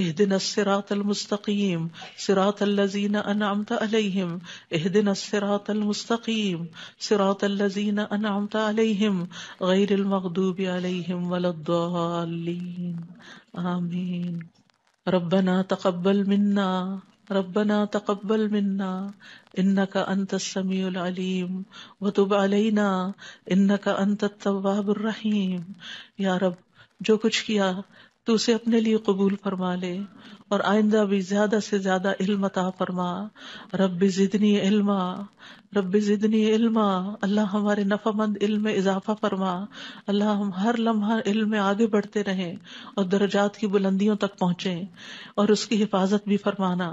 اهدنا الصراط المستقيم صراط الذين أنعمت عليهم اهدنا الصراط المستقيم صراط الذين أنعمت عليهم غير المغضوب عليهم ولا الضالين آمين ربنا تقبل منا ربنا تقبل منا إنك أنت السميع العليم وتب علينا إنك أنت التواب الرحيم يا رب جو کچھ کیا تو اسے اپنے لیے قبول فرما لے اور آئندہ بھی زیادہ سے زیادہ علم فرما رب رب زدنی زدنی علما علما اللہ ہمارے نفع مند علم میں اضافہ فرما اللہ ہم ہر لمحہ علم میں آگے بڑھتے رہیں اور درجات کی بلندیوں تک پہنچے اور اس کی حفاظت بھی فرمانا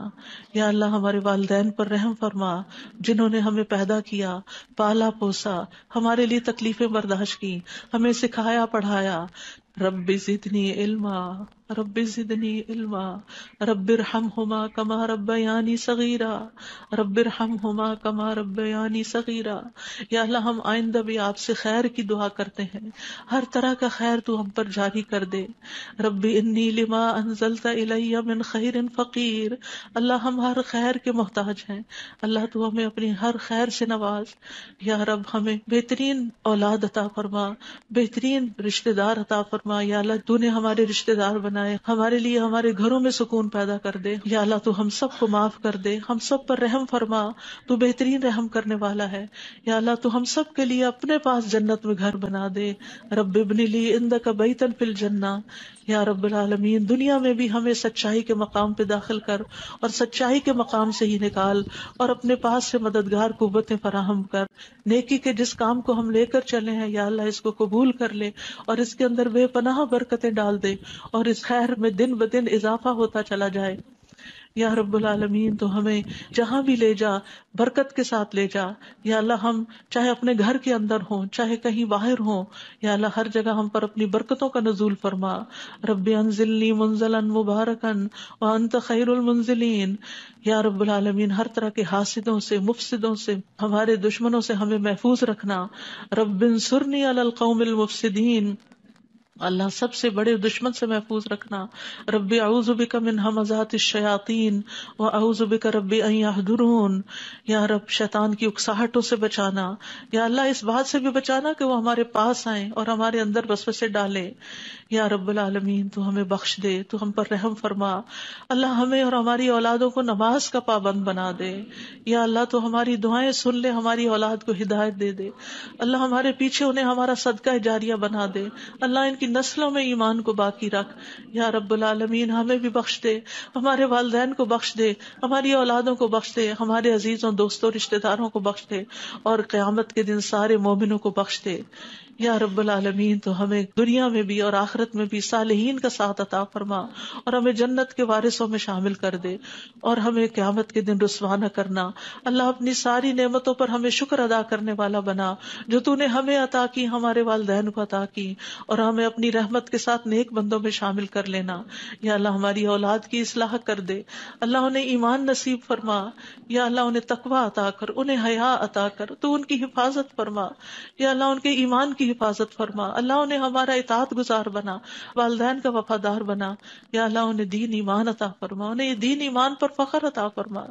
یا اللہ ہمارے والدین پر رحم فرما جنہوں نے ہمیں پیدا کیا پالا پوسا ہمارے لیے تکلیفیں برداشت کی ہمیں سکھایا پڑھایا ربي زدني علما رب زدنی علما ربر ہم ہما کما رب یعنی صغیرہ ربر ہم ہما کما رب یعنی سغیرہ یا اللہ ہم آئندہ بھی آپ سے خیر کی دعا کرتے ہیں ہر طرح کا خیر تو ہم پر جاری کر دے رب انی من انزلتا فقیر اللہ ہم ہر خیر کے محتاج ہیں اللہ تو ہمیں اپنی ہر خیر سے نواز یا رب ہمیں بہترین اولاد عطا فرما بہترین رشتہ دار عطا فرما یا اللہ تو نے ہمارے رشتے دار بنا بنائے ہمارے لیے ہمارے گھروں میں سکون پیدا کر دے یا اللہ تو ہم سب کو معاف کر دے ہم سب پر رحم فرما تو بہترین رحم کرنے والا ہے یا اللہ تو ہم سب کے لیے اپنے پاس جنت میں گھر بنا دے رب ابن لی اند کا بیتن فل جنا یا رب العالمین دنیا میں بھی ہمیں سچائی کے مقام پہ داخل کر اور سچائی کے مقام سے ہی نکال اور اپنے پاس سے مددگار قوتیں فراہم کر نیکی کے جس کام کو ہم لے کر چلے ہیں یا اللہ اس کو قبول کر لے اور اس کے اندر بے پناہ برکتیں ڈال دے اور اس خیر میں دن بدن اضافہ ہوتا چلا جائے یا رب العالمین تو ہمیں جہاں بھی لے جا برکت کے ساتھ لے جا یا اللہ ہم چاہے اپنے گھر کے اندر ہوں چاہے کہیں باہر ہوں یا اللہ ہر جگہ ہم پر اپنی برکتوں کا نزول فرما رب انزلنی منزلا مبارکن وانت خیر المنزلین یا رب العالمین ہر طرح کے حاسدوں سے مفسدوں سے ہمارے دشمنوں سے ہمیں محفوظ رکھنا رب انصرنی علی القوم المفسدین اللہ سب سے بڑے دشمن سے محفوظ رکھنا ربی اعظبی کا اعوذ مزاد ربی کا ربرون یا رب شیطان کی اکساہٹوں سے بچانا یا اللہ اس بات سے بھی بچانا کہ وہ ہمارے پاس آئیں اور ہمارے اندر سے ڈالے یا رب العالمین تو ہمیں بخش دے تو ہم پر رحم فرما اللہ ہمیں اور ہماری اولادوں کو نماز کا پابند بنا دے یا اللہ تو ہماری دعائیں سن لے ہماری اولاد کو ہدایت دے دے اللہ ہمارے پیچھے انہیں ہمارا صدقہ جاریہ بنا دے اللہ ان کی نسلوں میں ایمان کو باقی رکھ یا رب العالمین ہمیں بھی بخش دے ہمارے والدین کو بخش دے ہماری اولادوں کو بخش دے ہمارے عزیزوں دوستوں رشتہ داروں کو بخش دے اور قیامت کے دن سارے مومنوں کو بخش دے یا رب العالمین تو ہمیں دنیا میں بھی اور آخرت میں بھی صالحین کا ساتھ عطا فرما اور ہمیں جنت کے وارثوں میں شامل کر دے اور ہمیں قیامت کے دن کرنا اللہ اپنی ساری نعمتوں پر ہمیں شکر ادا کرنے والا بنا جو تو نے ہمیں عطا کی ہمارے والدین کو عطا کی اور ہمیں اپنی رحمت کے ساتھ نیک بندوں میں شامل کر لینا یا اللہ ہماری اولاد کی اصلاح کر دے اللہ انہیں ایمان نصیب فرما یا اللہ انہیں تقوا عطا کر انہیں حیا عطا کر تو ان کی حفاظت فرما یا اللہ ان کے ایمان کی کی حفاظت فرما اللہ انہیں ہمارا اطاعت گزار بنا والدین کا وفادار بنا یا اللہ انہیں دین ایمان عطا فرما انہیں دین ایمان پر فخر عطا فرما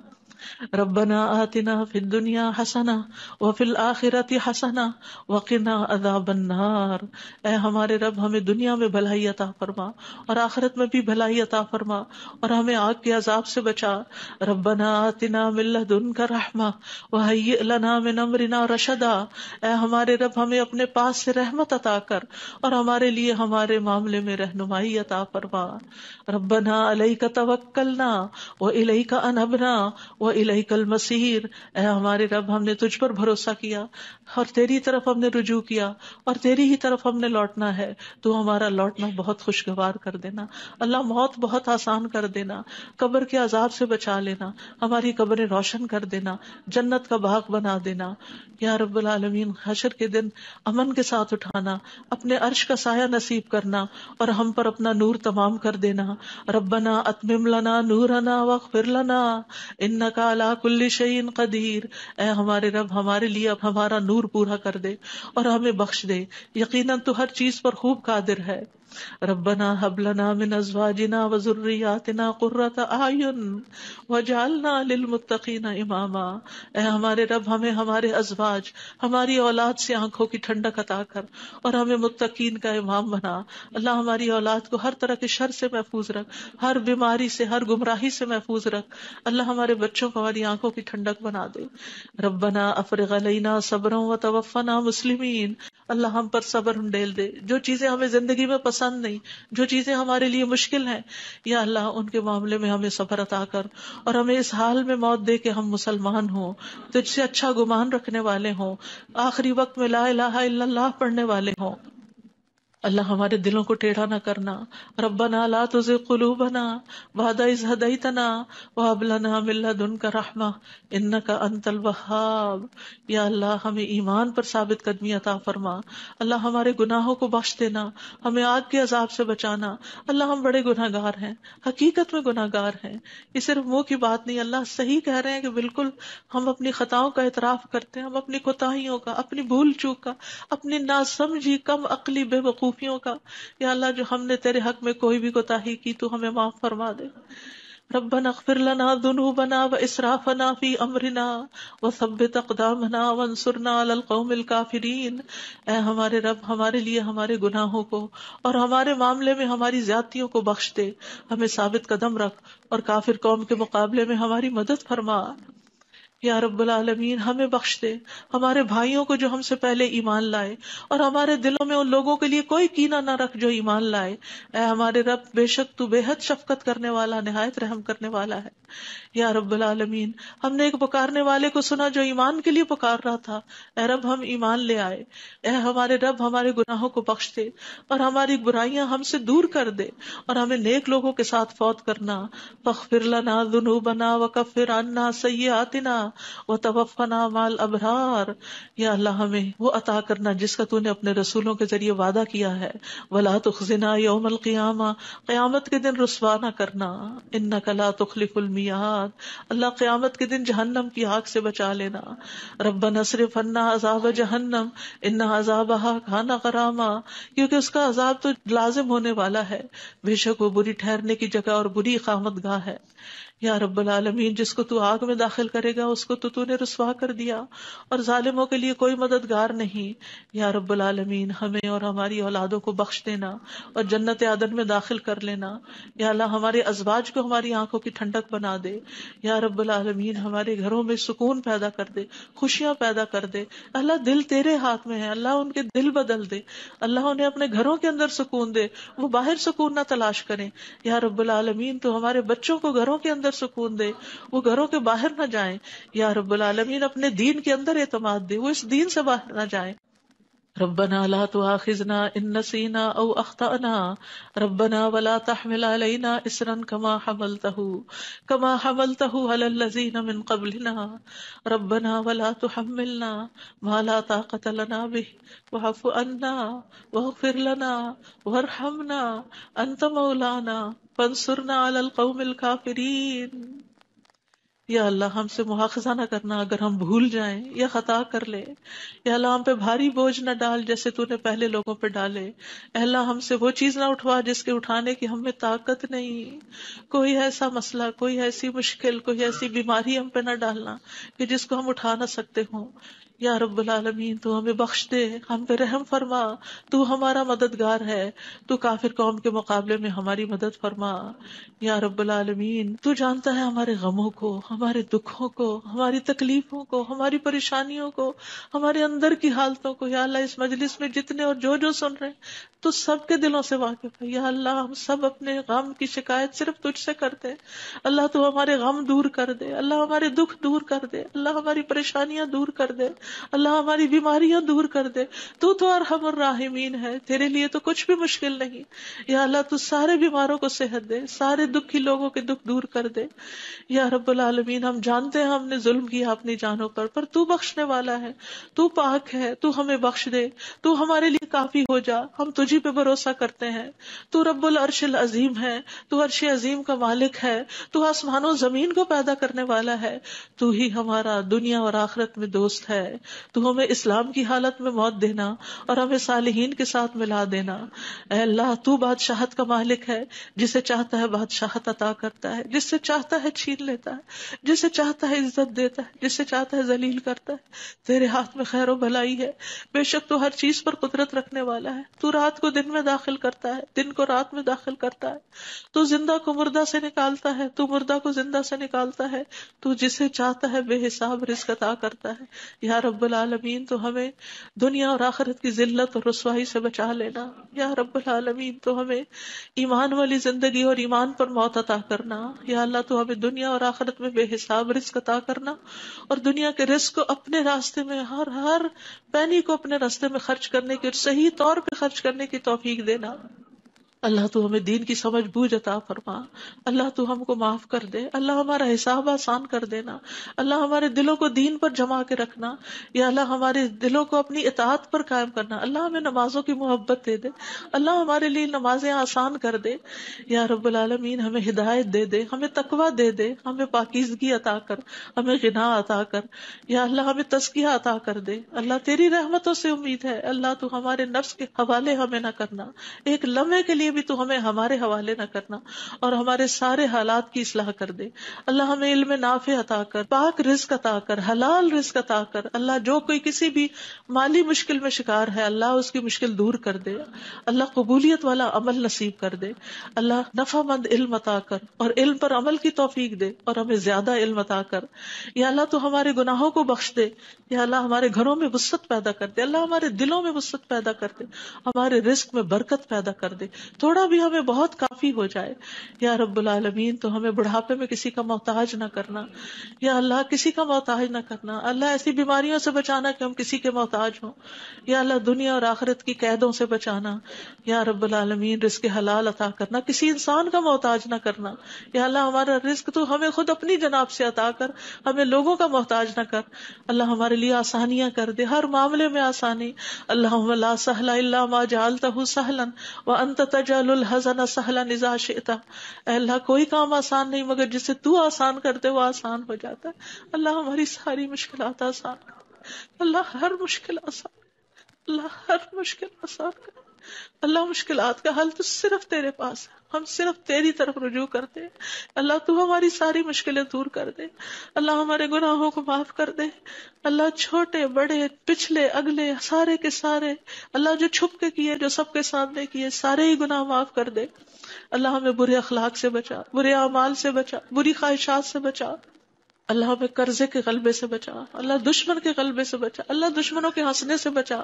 ربنا آتنا فی الدنیا حسنا وفی الآخرت حسنا وقنا عذاب النار اے ہمارے رب ہمیں دنیا میں بھلائی عطا فرما اور آخرت میں بھی بھلائی عطا فرما اور ہمیں آگ کے عذاب سے بچا ربنا آتنا من من رحمہ لنا امرنا رشدا اے ہمارے رب ہمیں اپنے پاس سے رحمت عطا کر اور ہمارے لیے ہمارے معاملے میں رہنمائی عطا فرما ربنا علیک توکلنا و الیک انبنا و الہی کل مسیر اے ہمارے رب ہم نے تجھ پر بھروسہ کیا اور تیری طرف ہم نے رجوع کیا اور تیری ہی طرف ہم نے لوٹنا ہے تو ہمارا لوٹنا بہت خوشگوار کر دینا اللہ بہت آسان کر دینا قبر کے عذاب سے بچا لینا ہماری قبریں روشن کر دینا جنت کا باغ بنا دینا یا رب العالمین حشر کے دن امن کے ساتھ اٹھانا اپنے عرش کا سایہ نصیب کرنا اور ہم پر اپنا نور تمام کر دینا ربنا اتمم لنا نورنا وغفر لنا وقت کا اللہ کل شعین قدیر اے ہمارے رب ہمارے لیے اب ہمارا نور پورا کر دے اور ہمیں بخش دے یقیناً تو ہر چیز پر خوب قادر ہے ربنا جنا اماما اے ہمارے رب ہمیں ہمارے ازواج ہماری اولاد سے آنکھوں کی ٹھنڈک عطا کر اور ہمیں متقین کا امام بنا اللہ ہماری اولاد کو ہر طرح کے شر سے محفوظ رکھ ہر بیماری سے ہر گمراہی سے محفوظ رکھ اللہ ہمارے بچوں کو ہماری آنکھوں کی ٹھنڈک بنا دے ربنا افرغ علینا صبروں و توفنا مسلمین اللہ ہم پر صبر ڈیل دے جو چیزیں ہمیں زندگی میں پسند نہیں جو چیزیں ہمارے لیے مشکل ہیں یا اللہ ان کے معاملے میں ہمیں صبر عطا کر اور ہمیں اس حال میں موت دے کہ ہم مسلمان ہوں تجھ سے اچھا گمان رکھنے والے ہوں آخری وقت میں لا الہ الا اللہ پڑھنے والے ہوں اللہ ہمارے دلوں کو ٹیڑھا نہ کرنا رب لنا تو لدنك بنا وادحدنا کا الوهاب ان کا ہمیں ایمان پر ثابت قدمی عطا فرما اللہ ہمارے گناہوں کو بخش دینا ہمیں آگ کے عذاب سے بچانا اللہ ہم بڑے گناہ گار ہیں حقیقت میں گناہ گار ہیں یہ صرف منہ کی بات نہیں اللہ صحیح کہہ رہے ہیں کہ بالکل ہم اپنی خطاؤں کا اعتراف کرتے ہیں ہم اپنی کوتاہیوں کا اپنی بھول چوک کا اپنی نا سمجھی کم عقلی بے وقوف خوفیوں کا یا اللہ جو ہم نے تیرے حق میں کوئی بھی کوتاہی کی تو ہمیں معاف فرما دے ربنا اغفر لنا ذنوبنا و اسرافنا فی امرنا و ثبت اقدامنا و انصرنا علی القوم الکافرین اے ہمارے رب ہمارے لیے ہمارے گناہوں کو اور ہمارے معاملے میں ہماری زیادتیوں کو بخش دے ہمیں ثابت قدم رکھ اور کافر قوم کے مقابلے میں ہماری مدد فرما یا رب العالمین ہمیں بخش دے ہمارے بھائیوں کو جو ہم سے پہلے ایمان لائے اور ہمارے دلوں میں ان لوگوں کے لیے کوئی کینا نہ رکھ جو ایمان لائے اے ہمارے رب بے شک تو بے حد شفقت کرنے والا نہایت رحم کرنے والا ہے یا رب العالمین ہم نے ایک پکارنے والے کو سنا جو ایمان کے لیے پکار رہا تھا اے رب ہم ایمان لے آئے اے ہمارے رب ہمارے گناہوں کو بخش دے اور ہماری برائیاں ہم سے دور کر دے اور ہمیں نیک لوگوں کے ساتھ فوت کرنا پخر لنا دنو بنا وکفر آنا سیے وہ توفنا مال ابرار یا اللہ ہمیں وہ عطا کرنا جس کا تو نے اپنے رسولوں کے ذریعے وعدہ کیا ہے ولا تخذنا یوم القیامہ قیامت کے دن رسوا نہ کرنا ان لا تخلف المیاد اللہ قیامت کے دن جہنم کی آگ سے بچا لینا رب نصر فنا عذاب جہنم ان عذاب کھانا کراما کیونکہ اس کا عذاب تو لازم ہونے والا ہے بے شک وہ بری ٹھہرنے کی جگہ اور بری قامت گاہ ہے یا رب العالمین جس کو تو آگ میں داخل کرے گا اس کو تو تو نے رسوا کر دیا اور ظالموں کے لیے کوئی مددگار نہیں یا رب العالمین ہمیں اور ہماری اولادوں کو بخش دینا اور جنت عادن میں داخل کر لینا یا اللہ ہمارے ازواج کو ہماری آنکھوں کی ٹھنڈک بنا دے یا رب العالمین ہمارے گھروں میں سکون پیدا کر دے خوشیاں پیدا کر دے اللہ دل تیرے ہاتھ میں ہے اللہ ان کے دل بدل دے اللہ انہیں اپنے گھروں کے اندر سکون دے وہ باہر سکون نہ تلاش کریں یا رب العالمین تو ہمارے بچوں کو گھروں کے اندر اندر سکون دے وہ گھروں کے باہر نہ جائیں یا رب العالمین اپنے دین کے اندر اعتماد دے وہ اس دین سے باہر نہ جائیں ربنا لا تؤاخذنا إن نسينا أو أخطأنا ربنا ولا تحمل علينا إسرا كما حملته كما حملته على الذين من قبلنا ربنا ولا تحملنا ما لا طاقة لنا به واعف عنا واغفر لنا وارحمنا أنت مولانا فانصرنا على القوم الكافرين یا اللہ ہم سے محاخذہ نہ کرنا اگر ہم بھول جائیں یا خطا کر لے یا اللہ ہم پہ بھاری بوجھ نہ ڈال جیسے تو نے پہلے لوگوں پہ ڈالے اللہ ہم سے وہ چیز نہ اٹھوا جس کے اٹھانے کی ہم میں طاقت نہیں کوئی ایسا مسئلہ کوئی ایسی مشکل کوئی ایسی بیماری ہم پہ نہ ڈالنا کہ جس کو ہم اٹھا نہ سکتے ہوں یا رب العالمین تو ہمیں بخش دے ہم پہ رحم فرما تو ہمارا مددگار ہے تو کافر قوم کے مقابلے میں ہماری مدد فرما یا رب العالمین تو جانتا ہے ہمارے غموں کو ہمارے دکھوں کو ہماری تکلیفوں کو ہماری پریشانیوں کو ہمارے اندر کی حالتوں کو یا اللہ اس مجلس میں جتنے اور جو جو سن رہے تو سب کے دلوں سے واقف ہے یا اللہ ہم سب اپنے غم کی شکایت صرف تجھ سے کرتے اللہ تو ہمارے غم دور کر دے اللہ ہمارے دکھ دور کر دے اللہ ہماری پریشانیاں دور کر دے اللہ ہماری بیماریاں دور کر دے تو تو ارحم راہمین ہے تیرے لیے تو کچھ بھی مشکل نہیں یا اللہ تو سارے بیماروں کو صحت دے سارے دکھی لوگوں کے دکھ دور کر دے یا رب العالمین ہم جانتے ہیں ہم نے ظلم کیا اپنی جانوں پر پر تو بخشنے والا ہے تو پاک ہے تو ہمیں بخش دے تو ہمارے لیے کافی ہو جا ہم تجھی پہ بھروسہ کرتے ہیں تو رب العرش العظیم ہے تو عرش عظیم کا مالک ہے تو آسمان و زمین کو پیدا کرنے والا ہے تو ہی ہمارا دنیا اور آخرت میں دوست ہے تو ہمیں اسلام کی حالت میں موت دینا اور ہمیں صالحین کے ساتھ ملا دینا اے اللہ تو بادشاہت کا مالک ہے جسے چاہتا ہے بادشاہت عطا کرتا ہے جس سے چاہتا ہے چھین لیتا ہے جسے چاہتا ہے عزت دیتا ہے جسے چاہتا ہے ذلیل کرتا ہے تیرے ہاتھ میں خیر و بھلائی ہے بے شک تو ہر چیز پر قدرت رکھنے والا ہے تو رات کو دن میں داخل کرتا ہے دن کو رات میں داخل کرتا ہے تو زندہ کو مردہ سے نکالتا ہے تو مردہ کو زندہ سے نکالتا ہے تو جسے چاہتا ہے بے حساب رزق عطا کرتا ہے یار رب العالمین تو ہمیں دنیا اور آخرت کی ذلت اور رسوائی سے بچا لینا یا رب العالمین تو ہمیں ایمان والی زندگی اور ایمان پر موت عطا کرنا یا اللہ تو ہمیں دنیا اور آخرت میں بے حساب رزق عطا کرنا اور دنیا کے رزق کو اپنے راستے میں ہر ہر پینی کو اپنے راستے میں خرچ کرنے کی اور صحیح طور پہ خرچ کرنے کی توفیق دینا اللہ تو ہمیں دین کی سمجھ بوجھ عطا فرما اللہ تو ہم کو معاف کر دے اللہ ہمارا حساب آسان کر دینا اللہ ہمارے دلوں کو دین پر جما کے رکھنا یا اللہ ہمارے دلوں کو اپنی اطاعت پر قائم کرنا اللہ ہمیں نمازوں کی محبت دے دے اللہ ہمارے لیے نمازیں آسان کر دے یا رب العالمین ہمیں ہدایت دے دے ہمیں تقوا دے دے ہمیں پاکیزگی عطا کر ہمیں گنا عطا کر یا اللہ ہمیں تسکیہ عطا کر دے اللہ تیری رحمتوں سے امید ہے اللہ تو ہمارے نفس کے حوالے ہمیں نہ کرنا ایک لمحے کے لیے لیے بھی تو ہمیں ہمارے حوالے نہ کرنا اور ہمارے سارے حالات کی اصلاح کر دے اللہ ہمیں علم نافع عطا عطا عطا کر کر کر کر پاک رزق رزق حلال اللہ اللہ اللہ جو کوئی کسی بھی مالی مشکل مشکل میں شکار ہے اس کی دور دے قبولیت والا عمل نصیب کر دے اللہ نفع مند علم عطا کر اور علم پر عمل کی توفیق دے اور ہمیں زیادہ علم عطا کر یا اللہ تو ہمارے گناہوں کو بخش دے یا اللہ ہمارے گھروں میں وسط پیدا کر دے اللہ ہمارے دلوں میں وسط پیدا کر دے ہمارے رزق میں برکت پیدا کر دے تھوڑا بھی ہمیں بہت کافی ہو جائے یا رب العالمین تو ہمیں بڑھاپے میں کسی کا محتاج نہ کرنا یا اللہ کسی کا محتاج نہ کرنا اللہ ایسی بیماریوں سے بچانا کہ ہم کسی کے محتاج ہوں یا اللہ دنیا اور آخرت کی قیدوں سے بچانا یا رب العالمین رزق حلال عطا کرنا کسی انسان کا محتاج نہ کرنا یا اللہ ہمارا رزق تو ہمیں خود اپنی جناب سے عطا کر ہمیں لوگوں کا محتاج نہ کر اللہ ہمارے لیے آسانیاں کر دے ہر معاملے میں آسانی اللہ سہلا اللہ ما جالتا سہلن انت تج سہلا نزا شیتا اللہ کوئی کام آسان نہیں مگر جسے تو آسان کرتے وہ آسان ہو جاتا ہے اللہ ہماری ساری مشکلات آسان اللہ ہر مشکل آسان اللہ ہر مشکل آسان اللہ مشکلات کا حل تو صرف تیرے پاس ہے ہم صرف تیری طرف رجوع کرتے اللہ تو ہماری ساری مشکلیں دور کر دے اللہ ہمارے گناہوں کو معاف کر دے اللہ چھوٹے بڑے پچھلے اگلے سارے کے سارے اللہ جو چھپ کے کیے جو سب کے سامنے کیے سارے ہی گناہ معاف کر دے اللہ ہمیں برے اخلاق سے بچا برے اعمال سے بچا بری خواہشات سے بچا اللہ ہمیں قرضے کے غلبے سے بچا اللہ دشمن کے غلبے سے بچا اللہ دشمنوں کے ہنسنے سے بچا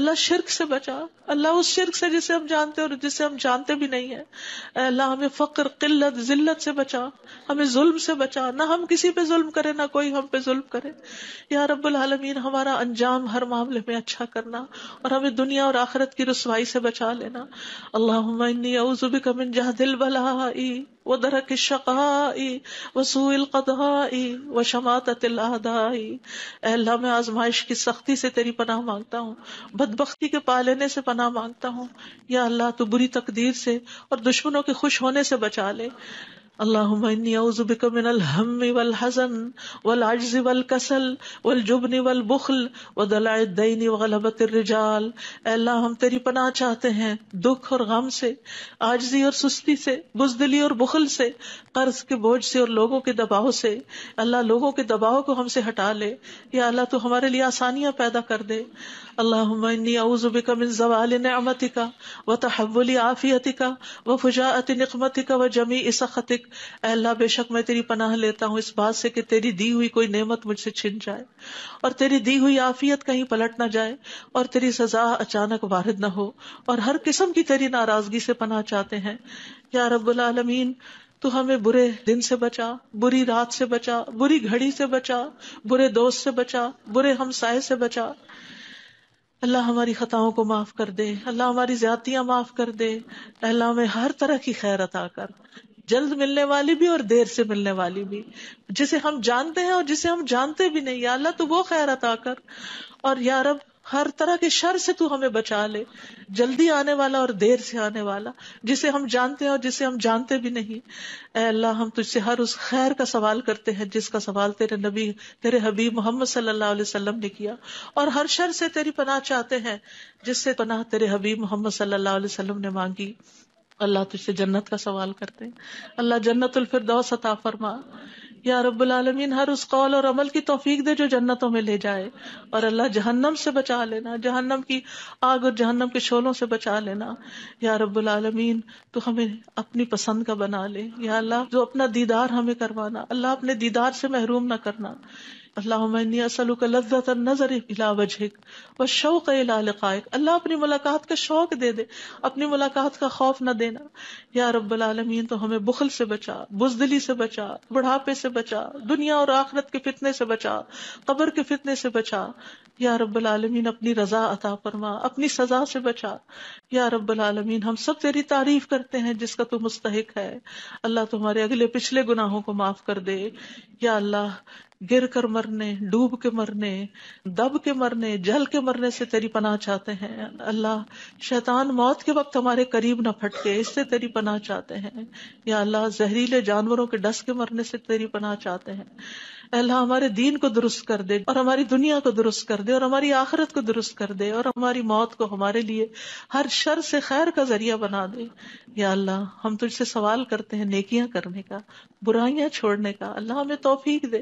اللہ شرک سے بچا اللہ اس شرک سے جسے ہم جانتے اور جسے ہم جانتے بھی نہیں ہیں اللہ ہمیں فقر قلت ذلت سے بچا ہمیں ظلم سے بچا نہ ہم کسی پہ ظلم کرے نہ کوئی ہم پہ ظلم کرے یا رب العالمین ہمارا انجام ہر معاملے میں اچھا کرنا اور ہمیں دنیا اور آخرت کی رسوائی سے بچا لینا اللہ ہم اوزب کمن جہ دل بھلا وہ درا کی شکای و سو قدآ وہ اے اللہ میں آزمائش کی سختی سے تیری پناہ مانگتا ہوں بد بختی کے پالنے سے پناہ مانگتا ہوں یا اللہ تو بری تقدیر سے اور دشمنوں کے خوش ہونے سے بچا لے اللہ بک من الحم و الحسن و لاجز و القسل و الجبنی و البخل و دلائے غلب رجال اللہ ہم تیری پناہ چاہتے ہیں دکھ اور غم سے آجزی اور سستی سے بزدلی اور بخل سے قرض کے بوجھ سے اور لوگوں کے دباؤ سے اللہ لوگوں کے دباؤ کو ہم سے ہٹا لے یا اللہ تو ہمارے لیے آسانیاں پیدا کر دے اللہ بک من زوال نقمتک و جمیع کا اے اللہ بے شک میں تیری پناہ لیتا ہوں اس بات سے سے کہ تیری دی ہوئی کوئی نعمت مجھ چھن جائے اور تیری دی ہوئی کہیں پلٹ نہ جائے اور تیری سزا اچانک وارد نہ ہو اور ہر قسم کی تیری ناراضگی سے پناہ چاہتے ہیں یا رب العالمین تو ہمیں برے دن سے بچا بری رات سے بچا بری گھڑی سے بچا برے دوست سے بچا برے ہمسائے سے بچا اللہ ہماری خطاؤں کو معاف کر دے اللہ ہماری زیادتیاں معاف کر دے اللہ میں ہر طرح کی خیر عطا کر جلد ملنے والی بھی اور دیر سے ملنے والی بھی جسے ہم جانتے ہیں اور جسے ہم جانتے بھی نہیں یا اللہ تو وہ خیر عطا کر اور یا رب ہر طرح کے شر سے تو ہمیں بچا لے جلدی آنے والا اور دیر سے آنے والا جسے ہم جانتے ہیں اور جسے ہم جانتے بھی نہیں اے اللہ ہم تجھ سے ہر اس خیر کا سوال کرتے ہیں جس کا سوال تیرے نبی تیرے حبیب محمد صلی اللہ علیہ وسلم نے کیا اور ہر شر سے تیری پناہ چاہتے ہیں جس سے پناہ تیرے حبیب محمد صلی اللہ علیہ وسلم نے مانگی اللہ تجھ سے جنت کا سوال کرتے ہیں اللہ جنت الفردوس عطا فرما یا رب العالمین ہر اس قول اور عمل کی توفیق دے جو جنتوں میں لے جائے اور اللہ جہنم سے بچا لینا جہنم کی آگ اور جہنم کے شولوں سے بچا لینا یا رب العالمین تو ہمیں اپنی پسند کا بنا لے یا اللہ جو اپنا دیدار ہمیں کروانا اللہ اپنے دیدار سے محروم نہ کرنا اللہ عمن اسلو کا وجہک و شوق القائق اللہ اپنی ملاقات کا شوق دے دے اپنی ملاقات کا خوف نہ دینا یا رب العالمین تو ہمیں بخل سے بچا بزدلی سے بچا بڑھاپے سے بچا دنیا اور آخرت کے فتنے سے بچا قبر کے فتنے سے بچا یا رب العالمین اپنی رضا عطا فرما اپنی سزا سے بچا یا رب العالمین ہم سب تیری تعریف کرتے ہیں جس کا تو مستحق ہے اللہ تمہارے اگلے پچھلے گناہوں کو معاف کر دے یا اللہ گر کر مرنے ڈوب کے مرنے دب کے مرنے جل کے مرنے سے تیری پناہ چاہتے ہیں اللہ شیطان موت کے وقت ہمارے قریب نہ پھٹکے اس سے تیری پناہ چاہتے ہیں یا اللہ زہریلے جانوروں کے ڈس کے مرنے سے تیری پناہ چاہتے ہیں اللہ ہمارے دین کو درست کر دے اور ہماری دنیا کو درست کر دے اور ہماری آخرت کو درست کر دے اور ہماری موت کو ہمارے لیے ہر شر سے خیر کا ذریعہ بنا دے یا اللہ ہم تجھ سے سوال کرتے ہیں نیکیاں کرنے کا برائیاں چھوڑنے کا اللہ ہمیں توفیق دے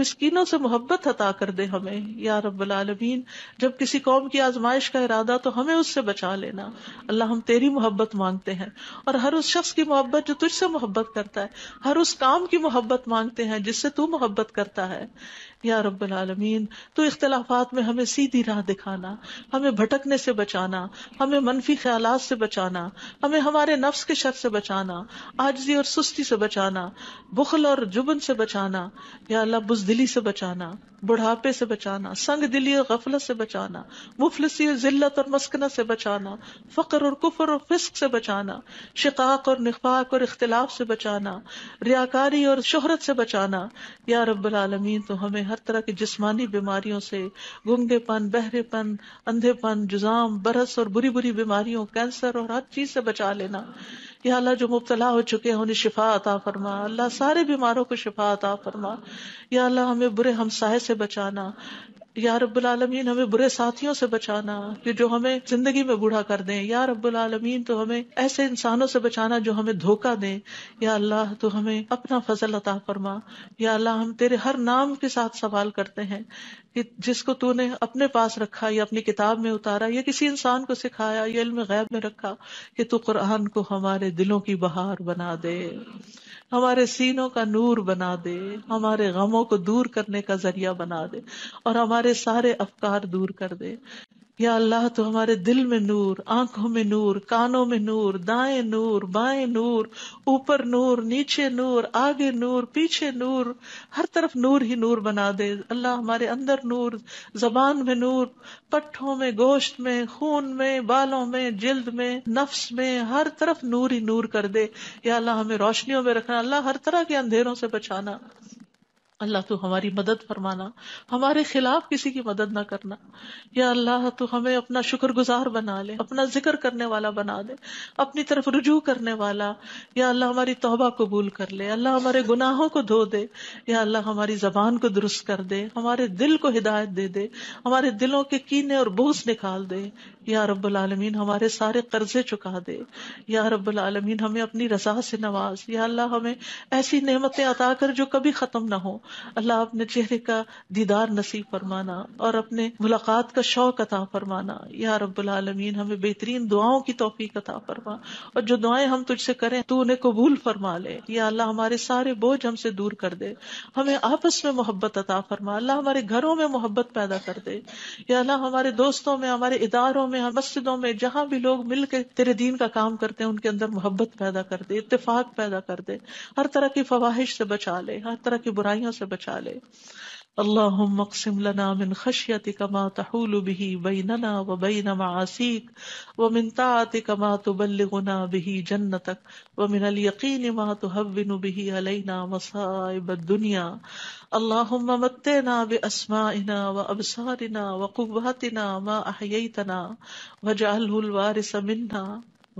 مسکینوں سے محبت عطا کر دے ہمیں یا رب العالمین جب کسی قوم کی آزمائش کا ارادہ تو ہمیں اس سے بچا لینا اللہ ہم تیری محبت مانگتے ہیں اور ہر اس شخص کی محبت جو تجھ سے محبت کرتا ہے ہر اس کام کی محبت مانگتے ہیں جس سے تو محبت کرتا ہے یا رب العالمین تو اختلافات میں ہمیں سیدھی راہ دکھانا ہمیں بھٹکنے سے بچانا ہمیں منفی خیالات سے بچانا ہمیں ہمارے نفس کے شر سے بچانا آجزی اور سستی سے بچانا بخل اور جبن سے بچانا یا اللہ بزدلی سے بچانا بڑھاپے سے بچانا سنگ دلی اور غفلت سے بچانا مفلسی اور ذلت اور مسکنت سے بچانا فقر اور کفر اور فسق سے بچانا شقاق اور نفاق اور اختلاف سے بچانا ریاکاری اور شہرت سے بچانا یا رب العالمین تو ہمیں ہر طرح کی جسمانی بیماریوں سے گنگے پن بہرے پن اندھے پن جزام برس اور بری بری بیماریوں کینسر اور ہر چیز سے بچا لینا یہ اللہ جو مبتلا ہو چکے ہیں انہیں شفا عطا فرما اللہ سارے بیماروں کو شفا عطا فرما یا اللہ ہمیں برے ہمسائے سے بچانا یا رب العالمین ہمیں برے ساتھیوں سے بچانا کہ جو ہمیں زندگی میں بوڑھا کر دیں یا رب العالمین تو ہمیں ایسے انسانوں سے بچانا جو ہمیں دھوکا دیں یا اللہ تو ہمیں اپنا فضل عطا فرما یا اللہ ہم تیرے ہر نام کے ساتھ سوال کرتے ہیں کہ جس کو تو نے اپنے پاس رکھا یا اپنی کتاب میں اتارا یا کسی انسان کو سکھایا یا علم غیب میں رکھا کہ تو قرآن کو ہمارے دلوں کی بہار بنا دے ہمارے سینوں کا نور بنا دے ہمارے غموں کو دور کرنے کا ذریعہ بنا دے اور ہمارے سارے افکار دور کر دے یا اللہ تو ہمارے دل میں نور آنکھوں میں نور کانوں میں نور دائیں نور بائیں نور اوپر نور نیچے نور آگے نور پیچھے نور ہر طرف نور ہی نور بنا دے اللہ ہمارے اندر نور زبان میں نور پٹھوں میں گوشت میں خون میں بالوں میں جلد میں نفس میں ہر طرف نور ہی نور کر دے یا اللہ ہمیں روشنیوں میں رکھنا اللہ ہر طرح کے اندھیروں سے بچانا اللہ تو ہماری مدد فرمانا ہمارے خلاف کسی کی مدد نہ کرنا یا اللہ تو ہمیں اپنا شکر گزار بنا لے اپنا ذکر کرنے والا بنا دے اپنی طرف رجوع کرنے والا یا اللہ ہماری توبہ قبول کر لے اللہ ہمارے گناہوں کو دھو دے یا اللہ ہماری زبان کو درست کر دے ہمارے دل کو ہدایت دے دے ہمارے دلوں کے کینے اور بوس نکال دے یا رب العالمین ہمارے سارے قرضے چکا دے یا رب العالمین ہمیں اپنی رضا سے نواز یا اللہ ہمیں ایسی نعمتیں عطا کر جو کبھی ختم نہ ہو اللہ اپنے چہرے کا دیدار نصیب فرمانا اور اپنے ملاقات کا شوق عطا فرمانا یا رب العالمین ہمیں بہترین دعاؤں کی توفیق عطا فرما اور جو دعائیں ہم تجھ سے کریں تو انہیں قبول فرما لے یا اللہ ہمارے سارے بوجھ ہم سے دور کر دے ہمیں آپس میں محبت عطا فرما اللہ ہمارے گھروں میں محبت پیدا کر دے یا اللہ ہمارے دوستوں میں ہمارے اداروں میں مسجدوں میں جہاں بھی لوگ مل کے تیرے دین کا کام کرتے ہیں ان کے اندر محبت پیدا کر دے اتفاق پیدا کر دے ہر طرح کی فواہش سے بچا لے ہر طرح کی برائیوں سے بچا لے اللہ اقسم لنا من خشیت کما تحول به بیننا و بین معاسیک و من طاعتک ما تبلغنا به جنتک و من الیقین ما تحبن به علینا مصائب الدنیا اللہم متینا باسمائنا و ابسارنا و قوتنا ما احییتنا و جعله الوارث مننا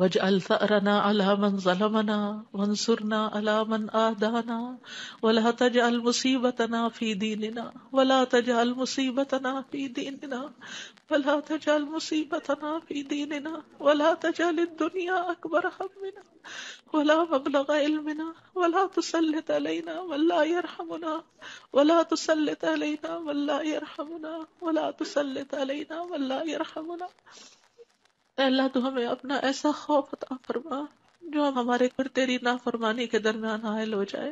واجعل ثأرنا على من ظلمنا وانصرنا على من آدانا ولا تجعل مصيبتنا في ديننا ولا تجعل مصيبتنا في ديننا ولا تجعل مصيبتنا في ديننا ولا تجعل الدنيا أكبر همنا ولا مبلغ علمنا ولا تسلط علينا من لا يرحمنا ولا تسلط علينا من لا يرحمنا ولا تسلط علينا من لا يرحمنا اے اللہ تو ہمیں اپنا ایسا خوف عطا فرما جو ہم ہمارے پر تیری نافرمانی کے درمیان حائل ہو جائے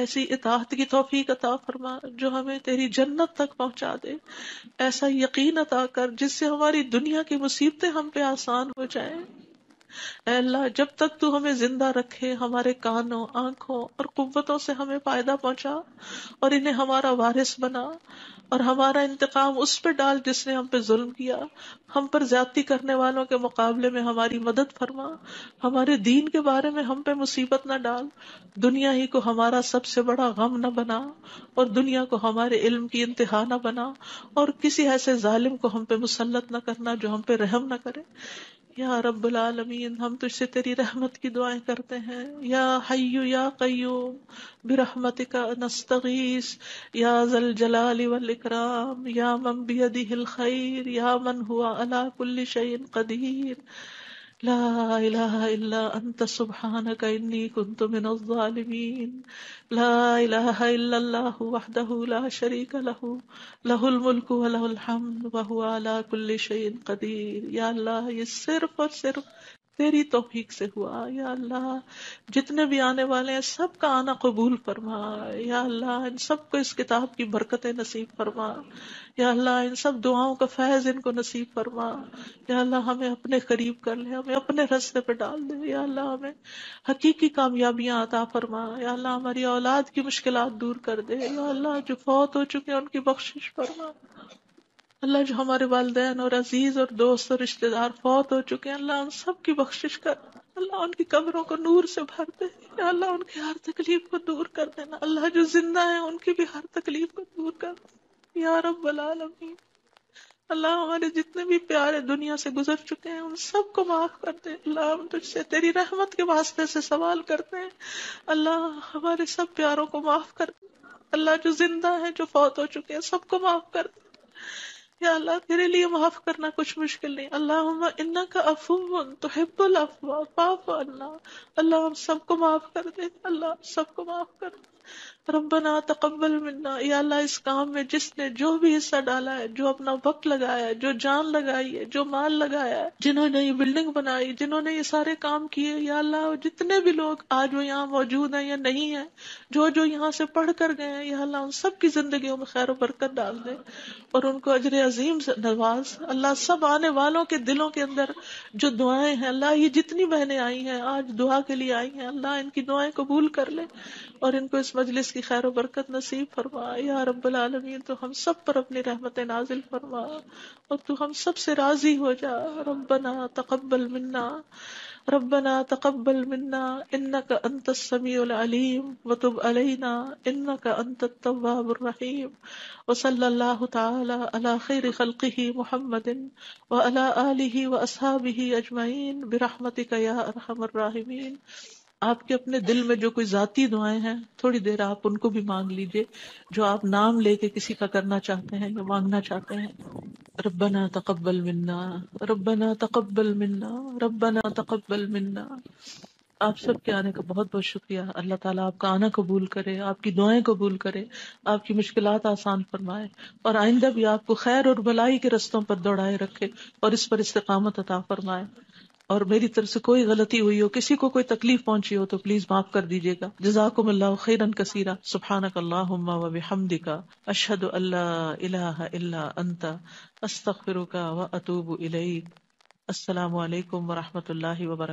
ایسی اطاعت کی توفیق عطا فرما جو ہمیں تیری جنت تک پہنچا دے ایسا یقین عطا کر جس سے ہماری دنیا کی مصیبتیں ہم پہ آسان ہو جائیں اے اللہ جب تک تو ہمیں زندہ رکھے ہمارے کانوں آنکھوں اور قوتوں سے ہمیں فائدہ پہنچا اور انہیں ہمارا وارث بنا اور ہمارا انتقام اس پہ ڈال جس نے ہم پہ ظلم کیا ہم پر زیادتی کرنے والوں کے مقابلے میں ہماری مدد فرما ہمارے دین کے بارے میں ہم پہ مصیبت نہ ڈال دنیا ہی کو ہمارا سب سے بڑا غم نہ بنا اور دنیا کو ہمارے علم کی انتہا نہ بنا اور کسی ایسے ظالم کو ہم پہ مسلط نہ کرنا جو ہم پہ رحم نہ کرے یا رب العالمین ہم تجھ سے تیری رحمت کی دعائیں کرتے ہیں یا حیو یا قیوم برحمت کا نستغیث یا ذل جلال والاکرام یا من عدی الخیر یا من ہوا علا کل شئین قدیر لا إله إلا أنت سبحانك إني كنت من الظالمين لا إله إلا الله وحده لا شريك له له الملك وله الحمد وهو على كل شيء قدير يا الله يسر فسر تیری توفیق سے ہوا یا اللہ جتنے بھی آنے والے ہیں سب کا آنا قبول فرما یا اللہ ان سب کو اس کتاب کی برکت نصیب فرما یا اللہ ان سب دعاؤں کا فیض ان کو نصیب فرما یا اللہ ہمیں اپنے قریب کر لے ہمیں اپنے رستے پہ ڈال دے یا اللہ ہمیں حقیقی کامیابیاں عطا فرما یا اللہ ہماری اولاد کی مشکلات دور کر دے یا اللہ جو فوت ہو چکے ان کی بخشش فرما اللہ جو ہمارے والدین اور عزیز اور دوست اور رشتے دار فوت ہو چکے ہیں اللہ ان سب کی بخشش کر اللہ ان کی قبروں کو نور سے بھر دے یا اللہ ان کی ہر تکلیف کو دور کر دینا اللہ جو زندہ ہیں ان کی بھی ہر تکلیف کو دور کر دے یا رب العالمین اللہ ہمارے جتنے بھی پیارے دنیا سے گزر چکے ہیں ان سب کو معاف کر دے اللہ ہم تجھ سے تیری رحمت کے واسطے سے سوال کرتے ہیں اللہ ہمارے سب پیاروں کو معاف کر دے اللہ جو زندہ ہیں جو فوت ہو چکے ہیں سب کو معاف کر دے یا اللہ تیرے لیے معاف کرنا کچھ مشکل نہیں اللہ ان کا افون الفوا پاپ اللہ اللہ ہم سب کو معاف کر دے اللہ سب کو معاف کر دے ربنا تقبل منا یا اللہ اس کام میں جس نے جو بھی حصہ ڈالا ہے جو اپنا وقت لگایا ہے جو جان لگائی ہے جو مال لگایا ہے جنہوں نے یہ بلڈنگ بنائی جنہوں نے یہ سارے کام کیے یا اللہ جتنے بھی لوگ آج وہ یہاں موجود ہیں یا نہیں ہیں جو جو یہاں سے پڑھ کر گئے ہیں یا اللہ ان سب کی زندگیوں میں خیر و برکت ڈال دے اور ان کو اجر عظیم نواز اللہ سب آنے والوں کے دلوں کے اندر جو دعائیں ہیں اللہ یہ جتنی بہنیں آئی ہیں آج دعا کے لیے آئی ہیں اللہ ان کی دعائیں قبول کر لے اور ان کو اس مجلس کی خیر و برکت نصیب فرما یا رب العالمین تو تو ہم ہم سب سب پر اپنی رحمت نازل فرما اور سے راضی ہو جا ربنا ربنا تقبل تقبل منا منا انت سمی الم و تب علین کا رحیم و صلی اللہ تعالیٰ علاخر خلقه محمد ولی و اسحاب ہی اجمعین برحمتی ارحم یا آپ کے اپنے دل میں جو کوئی ذاتی دعائیں ہیں تھوڑی دیر آپ ان کو بھی مانگ لیجئے جو آپ نام لے کے کسی کا کرنا چاہتے ہیں یا مانگنا چاہتے ہیں ربنا تقبل منا ربنا تقبل منا ربنا تقبل منا آپ سب کے آنے کا بہت بہت شکریہ اللہ تعالیٰ آپ کا آنا قبول کرے آپ کی دعائیں قبول کرے آپ کی مشکلات آسان فرمائے اور آئندہ بھی آپ کو خیر اور بلائی کے رستوں پر دوڑائے رکھے اور اس پر استقامت عطا فرمائے اور میری طرف سے کوئی غلطی ہوئی ہو کسی کو کوئی تکلیف پہنچی ہو تو پلیز معاف کر دیجیے گا جزاک اللہ خیرن کثیرہ کثیر اشد اللہ اللہ اللہ و اطوب السلام علیکم و رحمۃ اللہ وبرکاتہ